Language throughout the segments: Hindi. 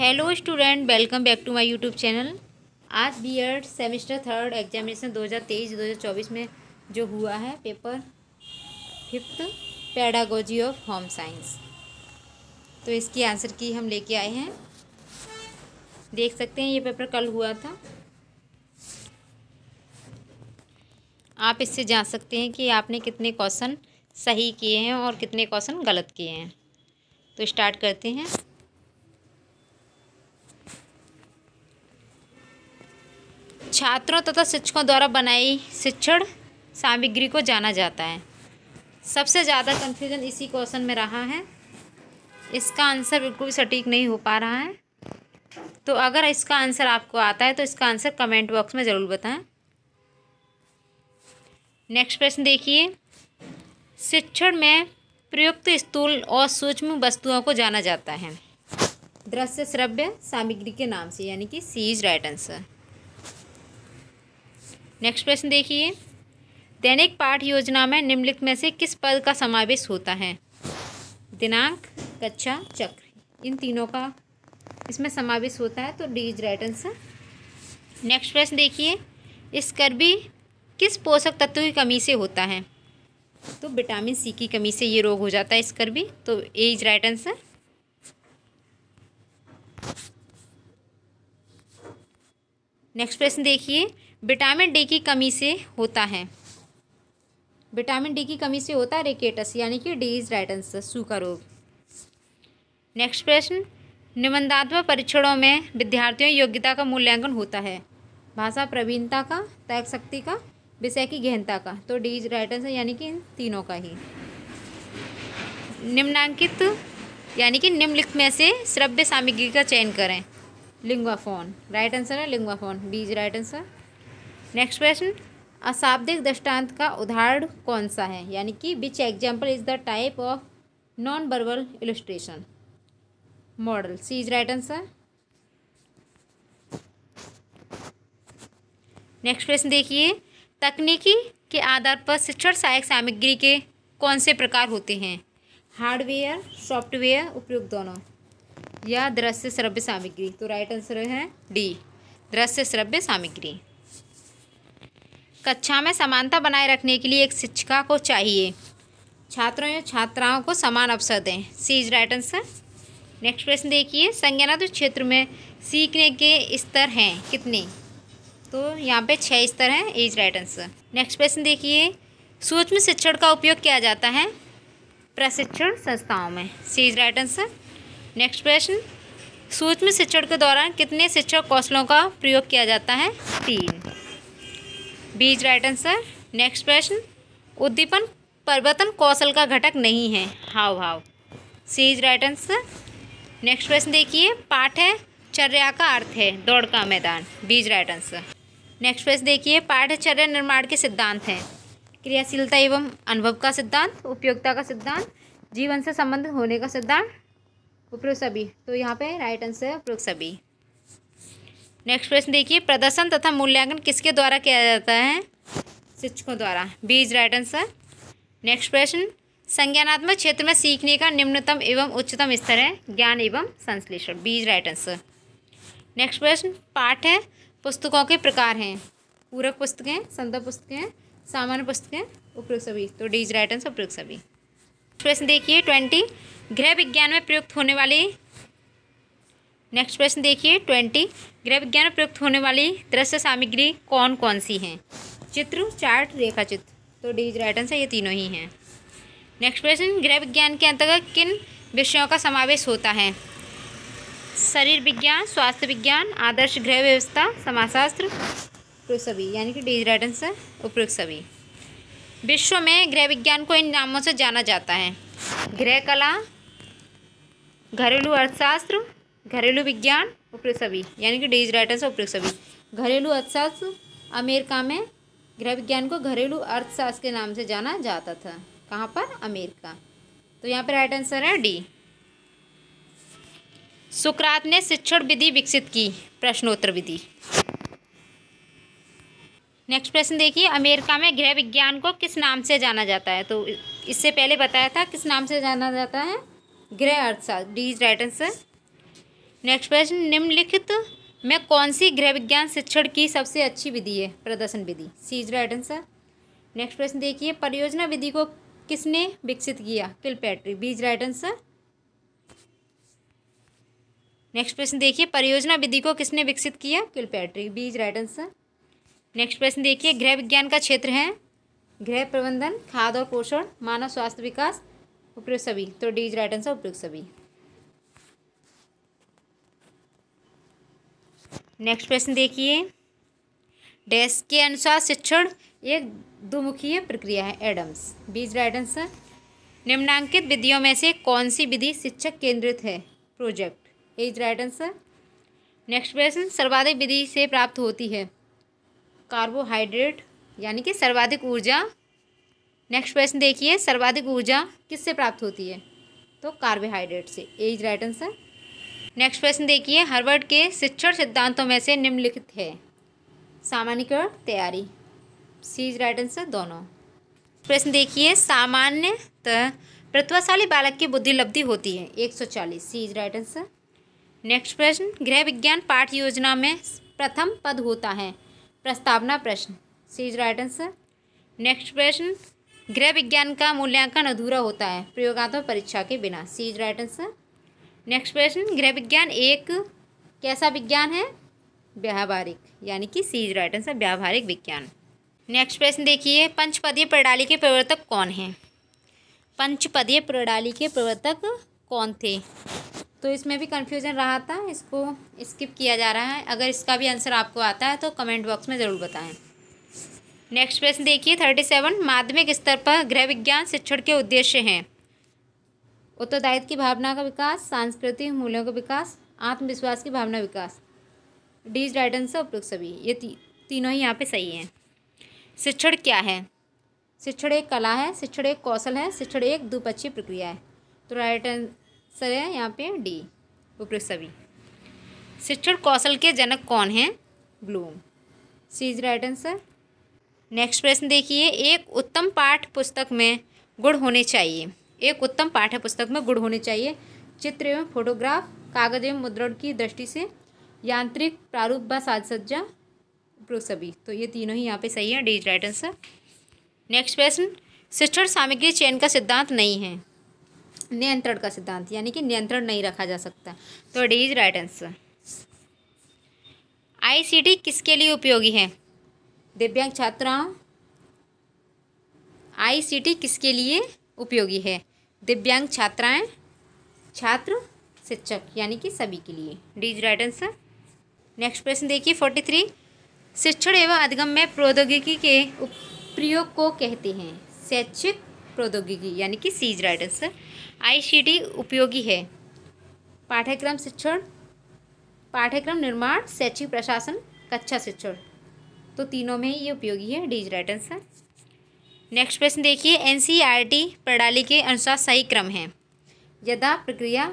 hello student welcome back to my YouTube channel आज B Ed semester third examination 2023-2024 में जो हुआ है paper fifth pedagogy of home science तो इसकी आंसर की हम लेके आए हैं देख सकते हैं ये पेपर कल हुआ था आप इससे जान सकते हैं कि आपने कितने क्वेश्चन सही किए हैं और कितने क्वेश्चन गलत किए हैं तो स्टार्ट करते हैं छात्रों तथा शिक्षकों द्वारा बनाई शिक्षण सामग्री को जाना जाता है सबसे ज़्यादा कन्फ्यूजन इसी क्वेश्चन में रहा है इसका आंसर बिल्कुल भी सटीक नहीं हो पा रहा है तो अगर इसका आंसर आपको आता है तो इसका आंसर कमेंट बॉक्स में ज़रूर बताएं नेक्स्ट प्रश्न देखिए शिक्षण में प्रयुक्त स्थूल और सूक्ष्म वस्तुओं को जाना जाता है दृश्य श्रव्य सामग्री के नाम से यानी कि C is right answer next प्रश्न देखिए दैनिक पाठ योजना में निम्नलिखित में से किस पद का समावेश होता है दिनांक कक्षा चक्र इन तीनों का इसमें समावेश होता है तो D is right answer next प्रश्न देखिए इस स्कर्वी किस पोषक तत्व की कमी से होता है तो विटामिन सी की कमी से ये रोग हो जाता है इस स्कर्वी तो A is right answer next प्रश्न देखिए विटामिन डी की कमी से होता है विटामिन डी की कमी से होता है रेकेटस यानी कि डी इज राइट आंसर सूखा रोग नेक्स्ट प्रश्न निबंधात्मक परीक्षणों में विद्यार्थियों योग्यता का मूल्यांकन होता है भाषा प्रवीणता का तर्क शक्ति का विषय की गहनता का तो डी इज राइट आंसर यानी कि इन तीनों का ही निम्नांकित यानी कि निम्नलिखित में से श्रव्य सामग्री का चयन करें लिंग्वाफोन राइट आंसर है linguaphone B is right answer next question अशाब्दिक दृष्टांत का उदाहरण कौन सा है यानी कि which example is the type of non verbal illustration model C is right answer next question देखिए तकनीकी के आधार पर शिक्षण सहायक सामग्री के कौन से प्रकार होते हैं हार्डवेयर सॉफ्टवेयर उपयोग दोनों या दृश्य श्रव्य सामग्री तो राइट आंसर है डी दृश्य श्रव्य सामग्री कक्षा में समानता बनाए रखने के लिए एक शिक्षिका को चाहिए छात्रों या छात्राओं को समान अवसर दें C is right answer next प्रश्न देखिए संज्ञानात्मक तो क्षेत्र में सीखने के स्तर हैं कितने तो यहाँ पे छः स्तर हैं इज राइट आंसर नेक्स्ट प्रश्न देखिए सूक्ष्म शिक्षण का उपयोग किया जाता है प्रशिक्षण संस्थाओं में C is right answer next प्रश्न सूक्ष्म शिक्षण के दौरान कितने शिक्षक कौशलों का प्रयोग किया जाता है तीन बीज राइट आंसर नेक्स्ट प्रश्न उद्दीपन परिवर्तन कौशल का घटक नहीं है हाव हाव C is right answer next प्रश्न देखिए पाठ है चर्या का अर्थ है दौड़ का मैदान बीज राइट आंसर नेक्स्ट प्रश्न देखिए पाठ है चर्या निर्माण के सिद्धांत हैं क्रियाशीलता एवं अनुभव का सिद्धांत उपयोगिता का सिद्धांत जीवन से संबंध होने का सिद्धांत उपरोक्त सभी तो यहाँ पे राइट आंसर है उपरोक्त सभी नेक्स्ट प्रश्न देखिए प्रदर्शन तथा मूल्यांकन किसके द्वारा किया जाता है शिक्षकों द्वारा बीज राइट आंसर नेक्स्ट प्रश्न संज्ञानात्मक क्षेत्र में सीखने का निम्नतम एवं उच्चतम स्तर है ज्ञान एवं संश्लेषण बीज राइट आंसर नेक्स्ट प्रश्न पाठ है पुस्तकों के प्रकार हैं पूरक पुस्तकें संदर्भ पुस्तकें सामान्य पुस्तकें उपयुक्त सभी तो डीज राइट आंसर उपयुक्त सभी प्रश्न देखिए ट्वेंटी गृह विज्ञान में प्रयुक्त होने वाली नेक्स्ट प्रश्न देखिए ट्वेंटी गृह विज्ञान में प्रयुक्त होने वाली दृश्य सामग्री कौन कौन सी हैं चित्र चार्ट रेखा चित्र तो डीज राइट आंसर ये तीनों ही हैं नेक्स्ट प्रश्न गृह विज्ञान के अंतर्गत किन विषयों का समावेश होता है शरीर विज्ञान स्वास्थ्य विज्ञान आदर्श गृह व्यवस्था समाजशास्त्र उपयुक्त सभी यानी कि डीज राइट आंसर उपयुक्त सभी विश्व में गृह विज्ञान को इन नामों से जाना जाता है गृह कला घरेलू अर्थशास्त्र घरेलू विज्ञान उपयुक्त सभी यानी कि डेज राइटर उपयुक्त सभी घरेलू अर्थशास्त्र अमेरिका में गृह विज्ञान को घरेलू अर्थशास्त्र के नाम से जाना जाता था कहाँ पर अमेरिका तो यहाँ पर राइट आंसर है डी सुकरात ने शिक्षण विधि विकसित की प्रश्नोत्तर विधि नेक्स्ट प्रश्न देखिए अमेरिका में गृह विज्ञान को किस नाम से जाना जाता है तो इससे पहले बताया था किस नाम से जाना जाता है गृह अर्थशास्त्र डीज राइट आंसर नेक्स्ट प्रश्न निम्नलिखित में कौन सी गृह विज्ञान शिक्षण की सबसे अच्छी विधि है प्रदर्शन विधि सीज राइट आंसर नेक्स्ट प्रश्न देखिए परियोजना विधि को किसने विकसित किया किल पैट्री बीज राइट आंसर नेक्स्ट प्रश्न देखिए परियोजना विधि को किसने विकसित किया किल पैट्री बीज राइट आंसर नेक्स्ट प्रश्न देखिए गृह विज्ञान का क्षेत्र है गृह प्रबंधन खाद और पोषण मानव स्वास्थ्य विकास उपयुक्त सभी तो डीज राइट आंसर उपयुक्त सभी नेक्स्ट प्रश्न देखिए डैश के अनुसार शिक्षण एक दुमुखीय प्रक्रिया है एडम्स बीज राइट निम्नांकित विधियों में से कौन सी विधि शिक्षक केंद्रित है project is right answer next प्रश्न सर्वाधिक विधि से प्राप्त होती है कार्बोहाइड्रेट यानी कि सर्वाधिक ऊर्जा नेक्स्ट प्रश्न देखिए सर्वाधिक ऊर्जा किससे प्राप्त होती है तो कार्बोहाइड्रेट से एज राइट आंसर नेक्स्ट प्रश्न देखिए हार्वर्ड के शिक्षण सिद्धांतों में से निम्नलिखित है सामान्यकरण तैयारी सीज राइट आंसर दोनों प्रश्न देखिए सामान्यतः प्रतिभाशाली बालक की बुद्धि लब्धि होती है एक सौ चालीस सीज राइट आंसर नेक्स्ट प्रश्न गृह विज्ञान पाठ योजना में प्रथम पद होता है प्रस्तावना प्रश्न सीज राइट आंसर नेक्स्ट प्रश्न गृह विज्ञान का मूल्यांकन अधूरा होता है प्रयोगात्मक परीक्षा के बिना सीज राइट आंसर नेक्स्ट प्रश्न गृह विज्ञान एक कैसा विज्ञान है व्यावहारिक यानी कि सीज राइट आंसर व्यावहारिक विज्ञान नेक्स्ट प्रश्न देखिए पंचपदीय प्रणाली के प्रवर्तक कौन हैं पंचपदीय प्रणाली के प्रवर्तक कौन थे तो इसमें भी कन्फ्यूजन रहा था इसको स्किप किया जा रहा है अगर इसका भी आंसर आपको आता है तो कमेंट बॉक्स में ज़रूर बताएं नेक्स्ट प्रश्न देखिए थर्टी सेवन माध्यमिक स्तर पर गृह विज्ञान शिक्षण के उद्देश्य हैं उत्तरदायित्व की भावना का विकास सांस्कृतिक मूल्यों का विकास आत्मविश्वास की भावना विकास डीज राइडेंस आंसर उपयुक्त सभी ये ती, तीनों ही यहाँ पे सही हैं शिक्षण क्या है शिक्षण एक कला है शिक्षण एक कौशल है शिक्षण एक द्विपक्षीय प्रक्रिया है तो राइट आंसर है यहाँ पे डी उपयुक्त सभी शिक्षण कौशल के जनक कौन हैं Bloom C is right answer next प्रश्न देखिए एक उत्तम पाठ पुस्तक में गुण होने चाहिए एक उत्तम पाठ्य पुस्तक में गुण होने चाहिए चित्र एवं फोटोग्राफ कागज एवं मुद्रण की दृष्टि से यांत्रिक प्रारूप व साज सज्जा उपयोग सभी तो ये तीनों ही यहाँ पे सही है डीज राइट आंसर नेक्स्ट प्रश्न शिक्षण सामग्री चयन का सिद्धांत नहीं है नियंत्रण का सिद्धांत यानी कि नियंत्रण नहीं रखा जा सकता तो डी राइट आंसर आईसीटी किसके लिए उपयोगी है दिव्यांग छात्राओं आईसीटी किसके लिए उपयोगी है दिव्यांग छात्राएं छात्र शिक्षक यानी कि सभी के लिए डीज राइट आंसर नेक्स्ट प्रश्न देखिए फोर्टी थ्री शिक्षण एवं अधिगम में प्रौद्योगिकी के प्रयोग को कहते हैं शैक्षिक प्रौद्योगिकी यानी कि सीज राइट आंसर टी उपयोगी है पाठ्यक्रम शिक्षण पाठ्यक्रम निर्माण शैक्षिक प्रशासन कक्षा शिक्षण तो तीनों में ही ये उपयोगी है डीज राइट आंसर नेक्स्ट प्रश्न देखिए एनसीईआरटी प्रणाली के अनुसार सही क्रम है यदा प्रक्रिया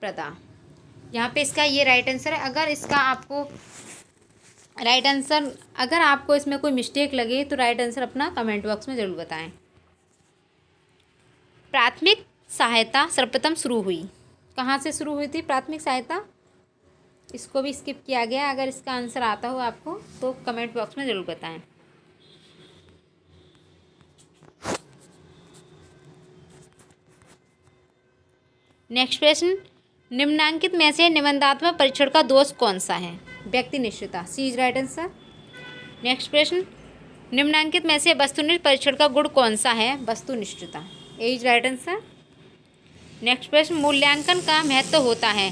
प्रदा यहाँ पे इसका ये राइट आंसर है अगर इसका आपको राइट आंसर अगर आपको इसमें कोई मिस्टेक लगे तो राइट आंसर अपना कमेंट बॉक्स में ज़रूर बताएं प्राथमिक सहायता सर्वप्रथम शुरू हुई कहाँ से शुरू हुई थी प्राथमिक सहायता इसको भी स्किप किया गया अगर इसका आंसर आता हो आपको तो कमेंट बॉक्स में ज़रूर बताएं नेक्स्ट प्रश्न निम्नांकित में से निबंधात्मक परीक्षण का दोष कौन सा है व्यक्ति निश्चितता C is right answer next प्रश्न निम्नांकित में से वस्तुनिष्ठ परीक्षण का गुण कौन सा है वस्तुनिष्ठता A is right answer next प्रश्न मूल्यांकन का महत्व तो होता है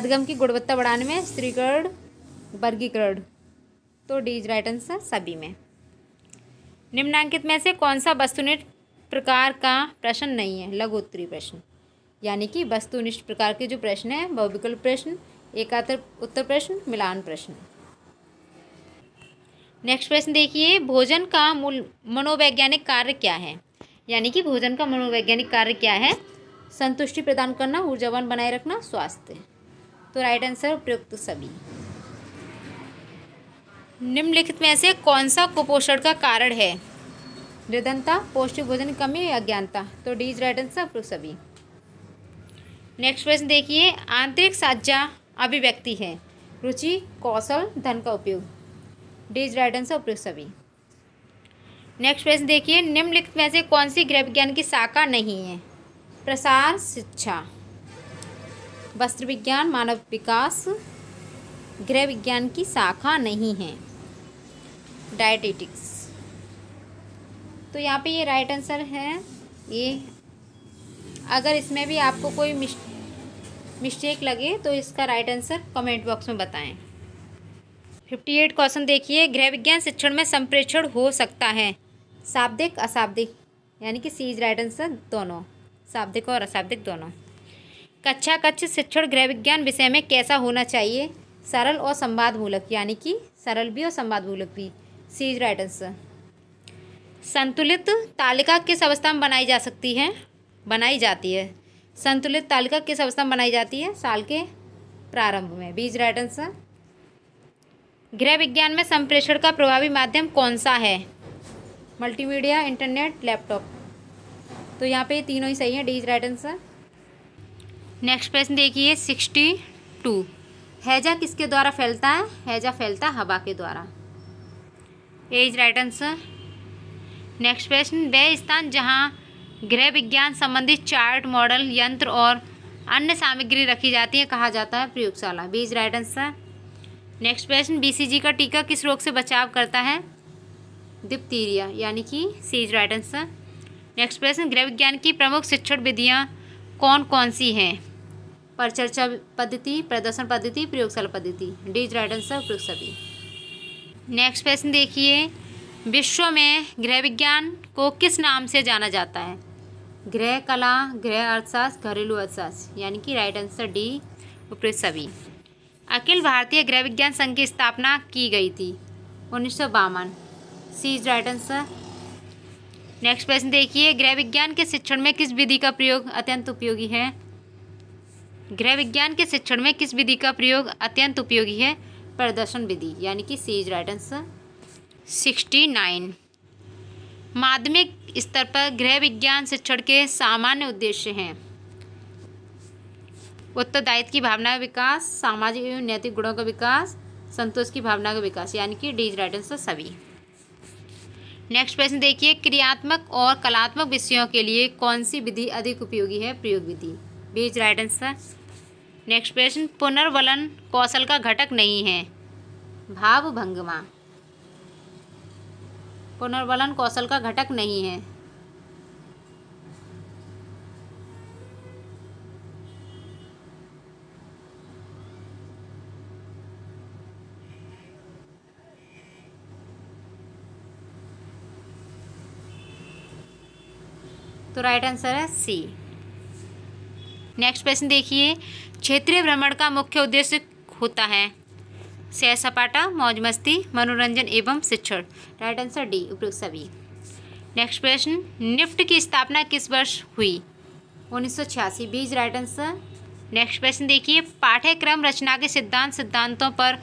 अधगम की गुणवत्ता बढ़ाने में स्त्रीकरण वर्गीकरण तो डी इज राइट आंसर सभी में निम्नांकित में से कौन सा वस्तुनिष्ठ प्रकार का प्रश्न नहीं है लघु उत्तरी प्रश्न यानी कि वस्तुनिष्ठ प्रकार के जो प्रश्न हैं वह विकल्प प्रश्न एकातर उत्तर प्रश्न मिलान प्रश्न नेक्स्ट प्रश्न देखिए भोजन का मूल मनोवैज्ञानिक कार्य क्या है यानी कि भोजन का मनोवैज्ञानिक कार्य क्या है संतुष्टि प्रदान करना ऊर्जावान बनाए रखना स्वास्थ्य तो राइट आंसर उपयुक्त सभी निम्नलिखित में से कौन सा कुपोषण का कारण है निर्धनता पौष्टिक भोजन कमी अज्ञानता तो डीज राइट आंसर सभी नेक्स्ट प्रश्न देखिए आंतरिक साज्जा अभिव्यक्ति है रुचि कौशल धन का उपयोग डिज राइडन से उपयोग सभी नेक्स्ट प्रश्न देखिए निम्नलिखित में से कौन सी गृह विज्ञान की शाखा नहीं है प्रसार शिक्षा वस्त्र विज्ञान मानव विकास गृह विज्ञान की शाखा नहीं है डायटेटिक्स तो यहाँ पे ये राइट आंसर है ये अगर इसमें भी आपको कोई मिस्टेक लगे तो इसका राइट आंसर कमेंट बॉक्स में बताएं फिफ्टी एट क्वेश्चन देखिए गृह विज्ञान शिक्षण में संप्रेक्षण हो सकता है शाब्दिक अशाब्दिक यानी कि सीज राइट आंसर दोनों शाब्दिक और अशाब्दिक दोनों कक्षा कक्ष शिक्षण गृह विज्ञान विषय में कैसा होना चाहिए सरल और संवादमूलक यानी कि सरल भी और संवादमूलक भी सीज राइट आंसर संतुलित तालिका किस अवस्था में बनाई जा सकती है बनाई जाती है संतुलित तालिका किस अवस्था में बनाई जाती है साल के प्रारंभ में बीज राइट आंसर गृह विज्ञान में संप्रेषण का प्रभावी माध्यम कौन सा है मल्टीमीडिया इंटरनेट लैपटॉप तो यहाँ पे तीनों ही सही है डीज राइट आंसर नेक्स्ट प्रश्न देखिए सिक्सटी टू हैजा किसके द्वारा फैलता है हैजा फैलता है हवा के द्वारा एज राइट आंसर नेक्स्ट प्रश्न वह स्थान जहाँ गृह विज्ञान संबंधी चार्ट मॉडल यंत्र और अन्य सामग्री रखी जाती है कहा जाता है प्रयोगशाला B is right answer next question BCG का टीका किस रोग से बचाव करता है डिप्टीरिया यानी कि C is right answer next question गृह विज्ञान की प्रमुख शिक्षण विधियाँ कौन कौन सी हैं परिचर्चा पद्धति प्रदर्शन पद्धति प्रयोगशाला पद्धति डी इज राइट आंसर प्रयोग सभी नेक्स्ट क्वेश्चन देखिए विश्व में गृह विज्ञान को किस नाम से जाना जाता है गृह कला गृह अर्थशास्त्र घरेलू अर्थशास्त्र यानी कि राइट आंसर डी उपरे सभी अखिल भारतीय गृह विज्ञान संघ की स्थापना की गई थी उन्नीस सौ बावन C is right answer next प्रश्न देखिए गृह विज्ञान के शिक्षण में किस विधि का प्रयोग अत्यंत उपयोगी है गृह विज्ञान के शिक्षण में किस विधि का प्रयोग अत्यंत उपयोगी है प्रदर्शन विधि यानी कि C is right answer sixty nine माध्यमिक स्तर पर गृह विज्ञान शिक्षण के सामान्य उद्देश्य हैं उत्तरदायित्व की भावना का विकास सामाजिक एवं नैतिक गुणों का विकास संतोष की भावना का विकास यानी कि डीज राइट आंसर सभी नेक्स्ट प्रश्न देखिए क्रियात्मक और कलात्मक विषयों के लिए कौन सी विधि अधिक उपयोगी है प्रयोग विधि बीज राइट आंसर नेक्स्ट प्रश्न पुनर्वलन कौशल का घटक नहीं है भाव भंगमा पुनर्बलन कौशल का घटक नहीं है तो राइट आंसर है सी नेक्स्ट प्रश्न देखिए क्षेत्रीय भ्रमण का मुख्य उद्देश्य होता है सैर सपाटा मौज मस्ती मनोरंजन एवं शिक्षण राइट आंसर डी उपयुक्त सभी नेक्स्ट प्रश्न निफ्ट की स्थापना किस वर्ष हुई उन्नीस सौ छियासी बीज राइट आंसर नेक्स्ट प्रश्न देखिए पाठ्यक्रम रचना के सिद्धांत सिद्धांतों पर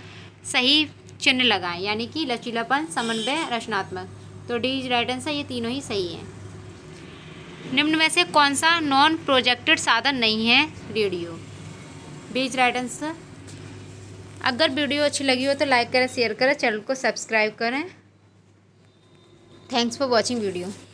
सही चिन्ह लगाएं यानी कि लचीलापन समन्वय रचनात्मक तो डी इज राइट आंसर ये तीनों ही सही हैं निम्न में से कौन सा नॉन प्रोजेक्टेड साधन नहीं है रेडियो बीज राइट आंसर अगर वीडियो अच्छी लगी हो तो लाइक करें शेयर करें चैनल को सब्सक्राइब करें थैंक्स फॉर वॉचिंग वीडियो